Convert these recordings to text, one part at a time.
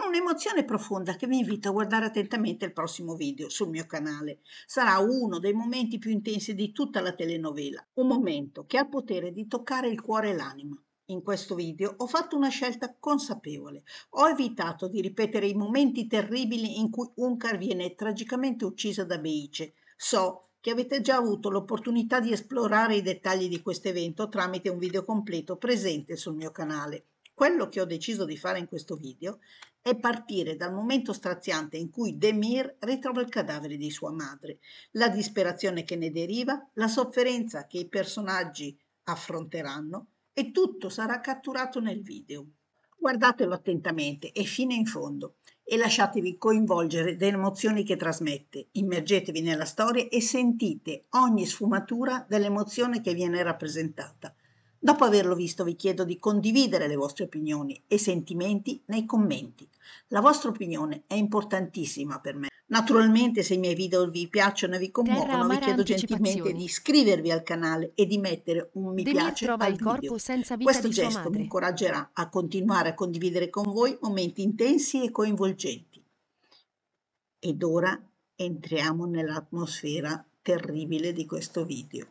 con un'emozione profonda che vi invito a guardare attentamente il prossimo video sul mio canale. Sarà uno dei momenti più intensi di tutta la telenovela, un momento che ha il potere di toccare il cuore e l'anima. In questo video ho fatto una scelta consapevole. Ho evitato di ripetere i momenti terribili in cui Uncar viene tragicamente uccisa da Beice. So che avete già avuto l'opportunità di esplorare i dettagli di questo evento tramite un video completo presente sul mio canale quello che ho deciso di fare in questo video è partire dal momento straziante in cui Demir ritrova il cadavere di sua madre, la disperazione che ne deriva, la sofferenza che i personaggi affronteranno e tutto sarà catturato nel video. Guardatelo attentamente e fino in fondo e lasciatevi coinvolgere dalle emozioni che trasmette, immergetevi nella storia e sentite ogni sfumatura dell'emozione che viene rappresentata. Dopo averlo visto vi chiedo di condividere le vostre opinioni e sentimenti nei commenti. La vostra opinione è importantissima per me. Naturalmente se i miei video vi piacciono e vi commuovono vi chiedo gentilmente di iscrivervi al canale e di mettere un mi Demir piace al video. Questo gesto mi incoraggerà a continuare a condividere con voi momenti intensi e coinvolgenti. Ed ora entriamo nell'atmosfera terribile di questo video.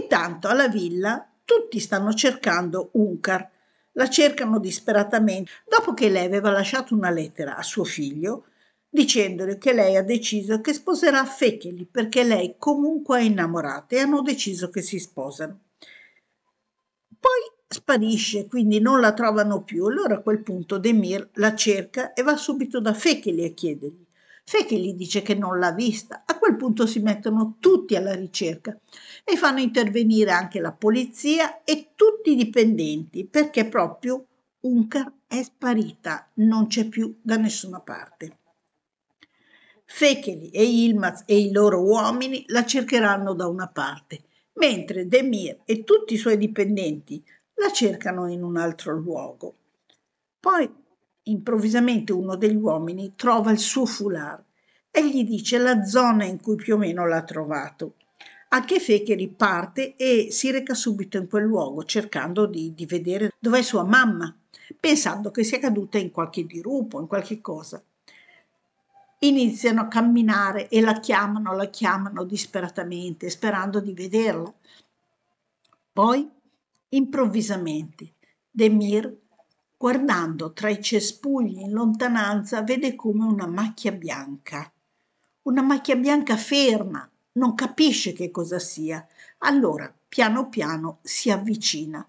Intanto alla villa tutti stanno cercando Uncar. La cercano disperatamente dopo che lei aveva lasciato una lettera a suo figlio dicendole che lei ha deciso che sposerà Fecheli perché lei comunque è innamorata e hanno deciso che si sposano. Poi sparisce, quindi non la trovano più. Allora a quel punto Demir la cerca e va subito da Fecheli a chiedergli c'è gli dice che non l'ha vista. A quel punto si mettono tutti alla ricerca e fanno intervenire anche la polizia e tutti i dipendenti perché proprio Unker è sparita, non c'è più da nessuna parte. Fecheli e Ilmaz e i loro uomini la cercheranno da una parte, mentre Demir e tutti i suoi dipendenti la cercano in un altro luogo. Poi improvvisamente uno degli uomini trova il suo foulard e gli dice la zona in cui più o meno l'ha trovato. Anche Feke riparte e si reca subito in quel luogo cercando di, di vedere dov'è sua mamma, pensando che sia caduta in qualche dirupo, in qualche cosa. Iniziano a camminare e la chiamano, la chiamano disperatamente, sperando di vederla. Poi, improvvisamente, Demir guardando tra i cespugli in lontananza vede come una macchia bianca una macchia bianca ferma non capisce che cosa sia allora piano piano si avvicina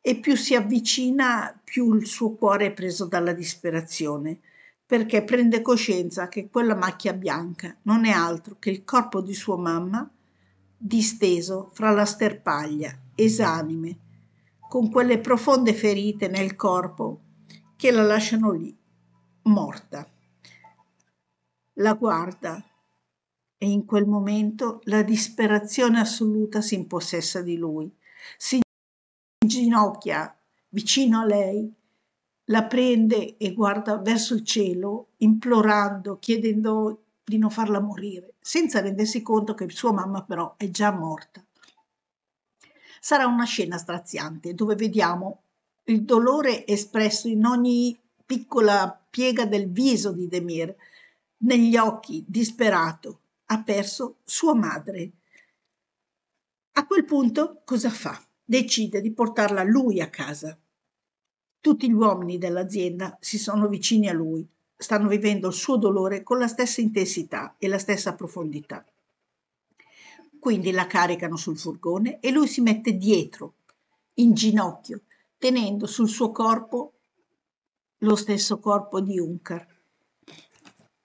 e più si avvicina più il suo cuore è preso dalla disperazione perché prende coscienza che quella macchia bianca non è altro che il corpo di sua mamma disteso fra la sterpaglia esanime con quelle profonde ferite nel corpo che la lasciano lì, morta. La guarda e in quel momento la disperazione assoluta si impossessa di lui. Si inginocchia vicino a lei, la prende e guarda verso il cielo, implorando, chiedendo di non farla morire, senza rendersi conto che sua mamma però è già morta sarà una scena straziante dove vediamo il dolore espresso in ogni piccola piega del viso di Demir, negli occhi, disperato, ha perso sua madre. A quel punto cosa fa? Decide di portarla lui a casa. Tutti gli uomini dell'azienda si sono vicini a lui, stanno vivendo il suo dolore con la stessa intensità e la stessa profondità. Quindi la caricano sul furgone e lui si mette dietro, in ginocchio, tenendo sul suo corpo lo stesso corpo di Unkar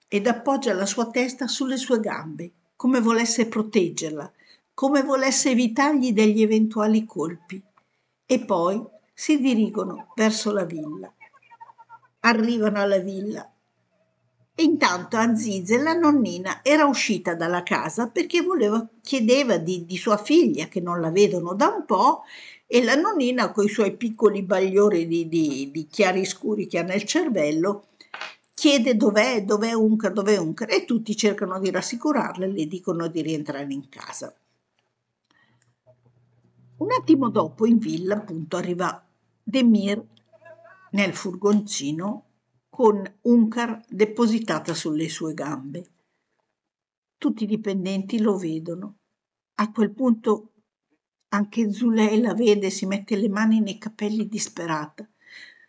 ed appoggia la sua testa sulle sue gambe, come volesse proteggerla, come volesse evitargli degli eventuali colpi. E poi si dirigono verso la villa. Arrivano alla villa e Intanto Anzize, la nonnina, era uscita dalla casa perché voleva, chiedeva di, di sua figlia, che non la vedono da un po', e la nonnina, con i suoi piccoli bagliori di, di, di chiariscuri che ha nel cervello, chiede dov'è, dov'è Unca, dov'è Unca, e tutti cercano di rassicurarla e le dicono di rientrare in casa. Un attimo dopo in villa appunto arriva Demir nel furgoncino con Uncar depositata sulle sue gambe. Tutti i dipendenti lo vedono. A quel punto anche Zulei la vede e si mette le mani nei capelli disperata.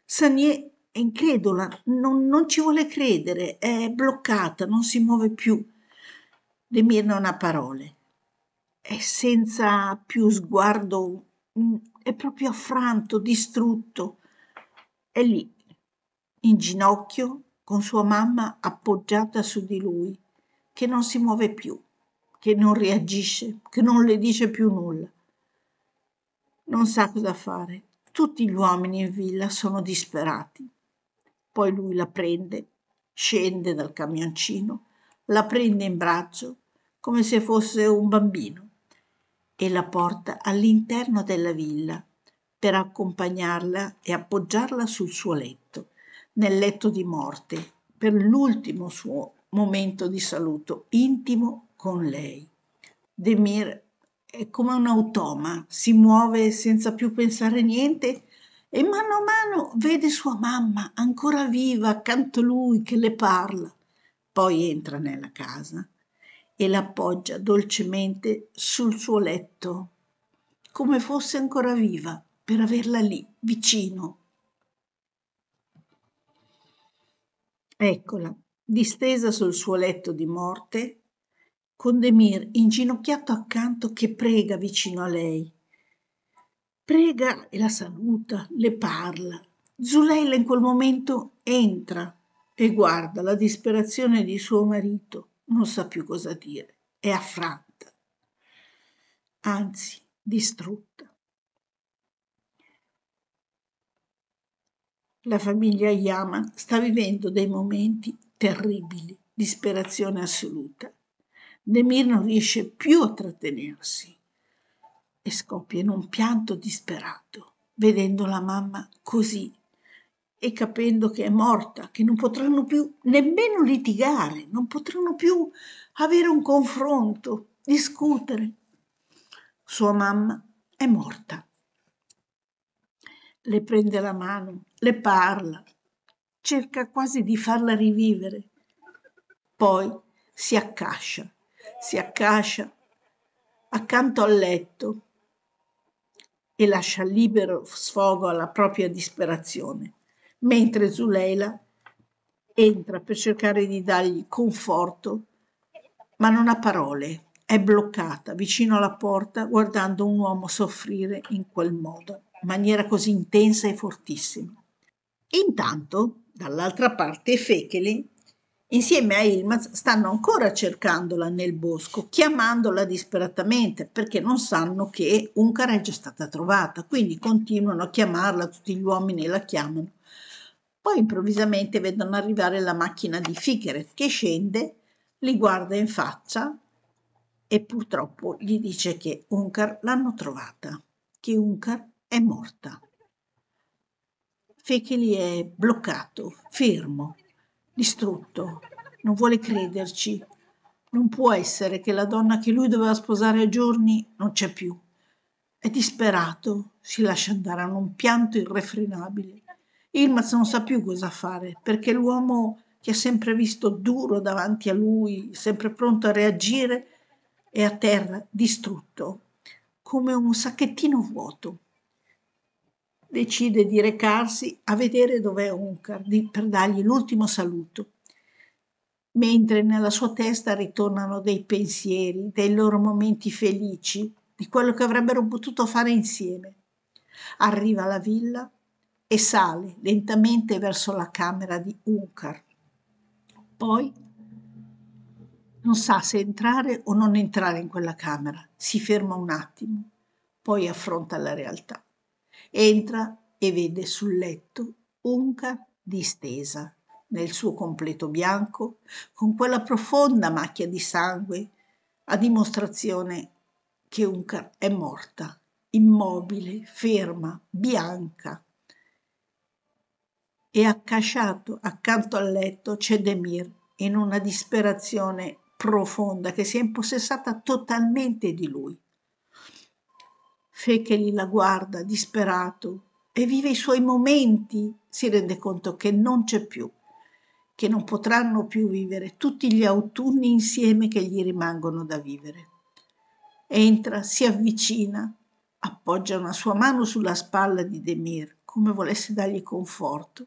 Sanier è incredula, non, non, ci vuole credere, è bloccata, non si muove più. Demir non ha parole, è senza più sguardo, mm, è proprio affranto, distrutto. È lì, in ginocchio con sua mamma appoggiata su di lui, che non si muove più, che non reagisce, che non le dice più nulla. Non sa cosa fare. Tutti gli uomini in villa sono disperati. Poi lui la prende, scende dal camioncino, la prende in braccio come se fosse un bambino e la porta all'interno della villa per accompagnarla e appoggiarla sul suo letto nel letto di morte per l'ultimo suo momento di saluto intimo con lei. Demir è come un automa, si muove senza più pensare niente e mano a mano vede sua mamma ancora viva accanto a lui che le parla. Poi entra nella casa e l'appoggia dolcemente sul suo letto, come fosse ancora viva, per averla lì, vicino, Eccola, distesa sul suo letto di morte, con Demir inginocchiato accanto che prega vicino a lei. Prega e la saluta, le parla. Zuleila in quel momento entra e guarda la disperazione di suo marito. Non sa più cosa dire, è affranta, anzi distrutta. La famiglia Yaman sta vivendo dei momenti terribili, disperazione assoluta. Demir non riesce più a trattenersi e scoppia in un pianto disperato, vedendo la mamma così e capendo che è morta, che non potranno più nemmeno litigare, non potranno più avere un confronto, discutere. Sua mamma è morta le prende la mano, le parla, cerca quasi di farla rivivere. Poi si accascia, si accascia accanto al letto e lascia libero sfogo alla propria disperazione, mentre Zuleila entra per cercare di dargli conforto, ma non ha parole, è bloccata vicino alla porta guardando un uomo soffrire in quel modo maniera così intensa e fortissima. Intanto, dall'altra parte, i Fecheli, insieme a Ilmaz, stanno ancora cercandola nel bosco, chiamandola disperatamente perché non sanno che Uncar è già stata trovata, quindi continuano a chiamarla, tutti gli uomini la chiamano. Poi improvvisamente vedono arrivare la macchina di Figeret che scende, li guarda in faccia e purtroppo gli dice che Uncar l'hanno trovata, che Uncar è morta. Fekeli è bloccato, fermo, distrutto, non vuole crederci. Non può essere che la donna che lui doveva sposare a giorni non c'è più. È disperato, si lascia andare a un pianto irrefrenabile. Ilmaz non sa più cosa fare, perché l'uomo che ha sempre visto duro davanti a lui, sempre pronto a reagire, è a terra, distrutto, come un sacchettino vuoto decide di recarsi a vedere dov'è Onkar per dargli l'ultimo saluto, mentre nella sua testa ritornano dei pensieri, dei loro momenti felici, di quello che avrebbero potuto fare insieme. Arriva alla villa e sale lentamente verso la camera di Unkar. Poi non sa se entrare o non entrare in quella camera, si ferma un attimo, poi affronta la realtà. Entra e vede sul letto Unca distesa nel suo completo bianco con quella profonda macchia di sangue a dimostrazione che Unca è morta, immobile, ferma, bianca. E accasciato accanto al letto c'è Demir in una disperazione profonda che si è impossessata totalmente di lui. Fekeli la guarda disperato e vive i suoi momenti, si rende conto che non c'è più, che non potranno più vivere tutti gli autunni insieme che gli rimangono da vivere. Entra, si avvicina, appoggia una sua mano sulla spalla di Demir, come volesse dargli conforto,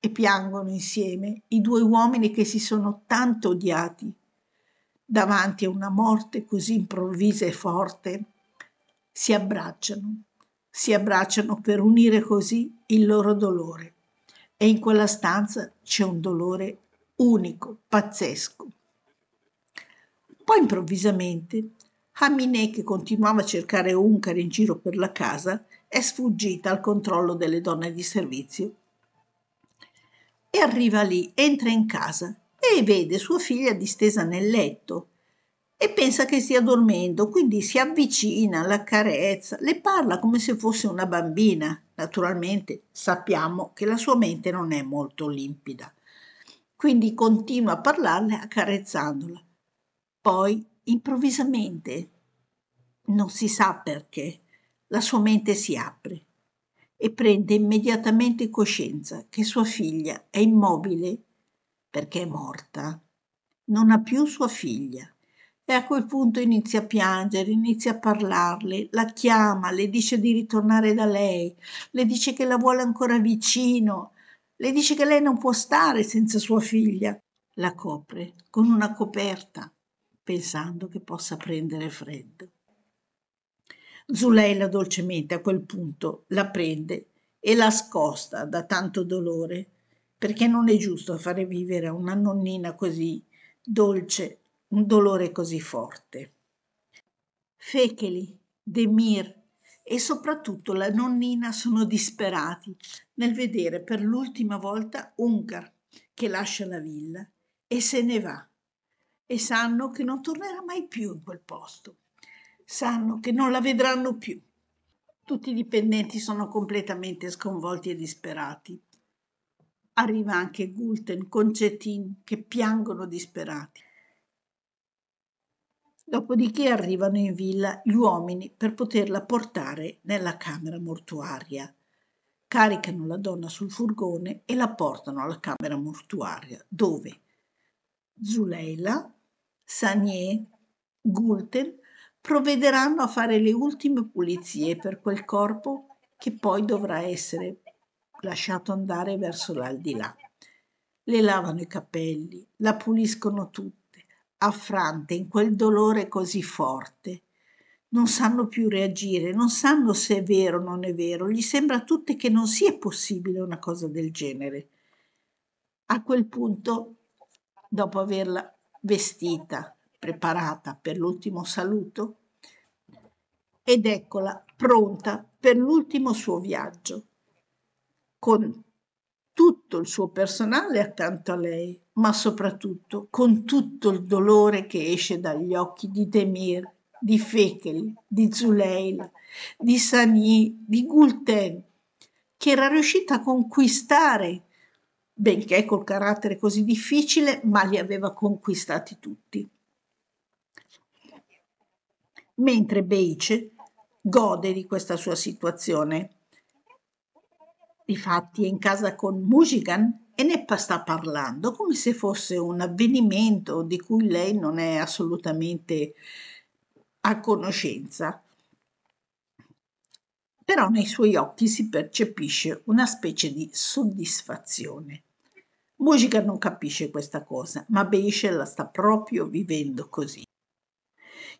e piangono insieme i due uomini che si sono tanto odiati davanti a una morte così improvvisa e forte si abbracciano, si abbracciano per unire così il loro dolore. E in quella stanza c'è un dolore unico, pazzesco. Poi improvvisamente Aminé, che continuava a cercare Uncar in giro per la casa, è sfuggita al controllo delle donne di servizio. E arriva lì, entra in casa e vede sua figlia distesa nel letto e pensa che stia dormendo, quindi si avvicina, l'accarezza, le parla come se fosse una bambina. Naturalmente sappiamo che la sua mente non è molto limpida. Quindi continua a parlarle accarezzandola. Poi, improvvisamente, non si sa perché, la sua mente si apre e prende immediatamente coscienza che sua figlia è immobile perché è morta. Non ha più sua figlia. E a quel punto inizia a piangere, inizia a parlarle, la chiama, le dice di ritornare da lei, le dice che la vuole ancora vicino, le dice che lei non può stare senza sua figlia. La copre con una coperta, pensando che possa prendere freddo. Zuleila dolcemente a quel punto la prende e la scosta da tanto dolore, perché non è giusto fare vivere a una nonnina così dolce un dolore così forte. Fecheli, Demir e soprattutto la nonnina sono disperati nel vedere per l'ultima volta Ungar che lascia la villa e se ne va e sanno che non tornerà mai più in quel posto. Sanno che non la vedranno più. Tutti i dipendenti sono completamente sconvolti e disperati. Arriva anche Gulten, con Cetin che piangono disperati. Dopodiché arrivano in villa gli uomini per poterla portare nella camera mortuaria. Caricano la donna sul furgone e la portano alla camera mortuaria, dove Zuleila, Sanier, Gulten provvederanno a fare le ultime pulizie per quel corpo che poi dovrà essere lasciato andare verso l'aldilà. Le lavano i capelli, la puliscono tutta affrante, in quel dolore così forte. Non sanno più reagire, non sanno se è vero o non è vero, gli sembra a tutte che non sia possibile una cosa del genere. A quel punto, dopo averla vestita, preparata per l'ultimo saluto, ed eccola pronta per l'ultimo suo viaggio, con tutto il suo personale accanto a lei, ma soprattutto con tutto il dolore che esce dagli occhi di Demir, di Fekeli, di Zuleila, di Sani, di Gulten, che era riuscita a conquistare, benché col carattere così difficile, ma li aveva conquistati tutti. Mentre Beice gode di questa sua situazione. Difatti è in casa con Mujigan e Neppa sta parlando come se fosse un avvenimento di cui lei non è assolutamente a conoscenza. Però nei suoi occhi si percepisce una specie di soddisfazione. Musica non capisce questa cosa, ma Beisce la sta proprio vivendo così.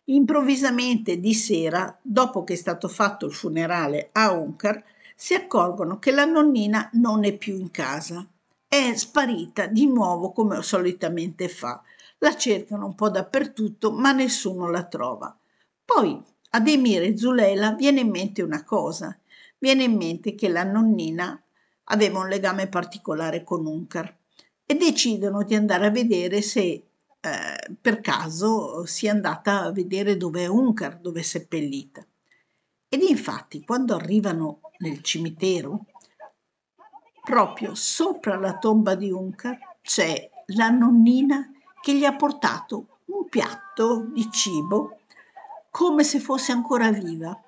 Improvvisamente di sera, dopo che è stato fatto il funerale a Unkar, si accorgono che la nonnina non è più in casa è sparita di nuovo come solitamente fa. La cercano un po' dappertutto, ma nessuno la trova. Poi ad Emire Zulela viene in mente una cosa. Viene in mente che la nonnina aveva un legame particolare con Uncar e decidono di andare a vedere se eh, per caso sia andata a vedere dove è Uncar, dove è seppellita. Ed infatti quando arrivano nel cimitero proprio sopra la tomba di Uncar c'è la nonnina che gli ha portato un piatto di cibo come se fosse ancora viva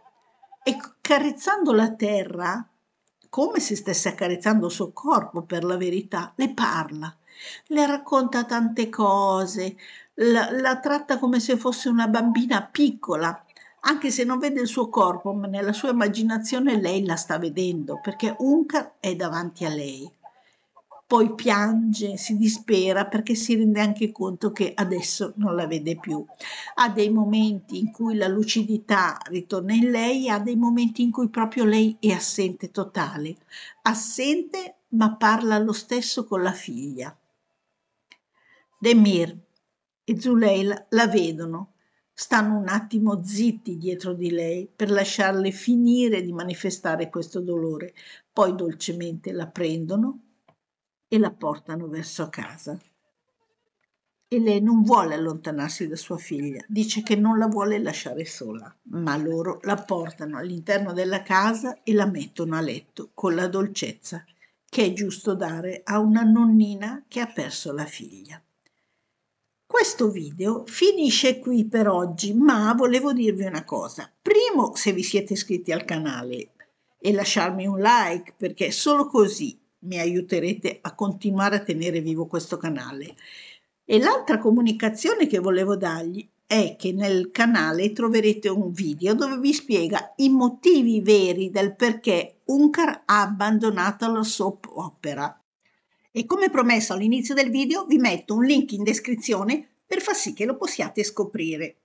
e carezzando la terra, come se stesse accarezzando il suo corpo per la verità, le parla, le racconta tante cose, la, la tratta come se fosse una bambina piccola anche se non vede il suo corpo, ma nella sua immaginazione lei la sta vedendo, perché Unkar è davanti a lei. Poi piange, si dispera perché si rende anche conto che adesso non la vede più. Ha dei momenti in cui la lucidità ritorna in lei, ha dei momenti in cui proprio lei è assente totale. Assente ma parla lo stesso con la figlia. Demir e Zuleila la vedono stanno un attimo zitti dietro di lei per lasciarle finire di manifestare questo dolore, poi dolcemente la prendono e la portano verso casa. E lei non vuole allontanarsi da sua figlia, dice che non la vuole lasciare sola, ma loro la portano all'interno della casa e la mettono a letto con la dolcezza che è giusto dare a una nonnina che ha perso la figlia. Questo video finisce qui per oggi, ma volevo dirvi una cosa. Primo, se vi siete iscritti al canale e lasciarmi un like, perché solo così mi aiuterete a continuare a tenere vivo questo canale. E l'altra comunicazione che volevo dargli è che nel canale troverete un video dove vi spiega i motivi veri del perché Unkar ha abbandonato la soap opera e come promesso all'inizio del video vi metto un link in descrizione per far sì che lo possiate scoprire.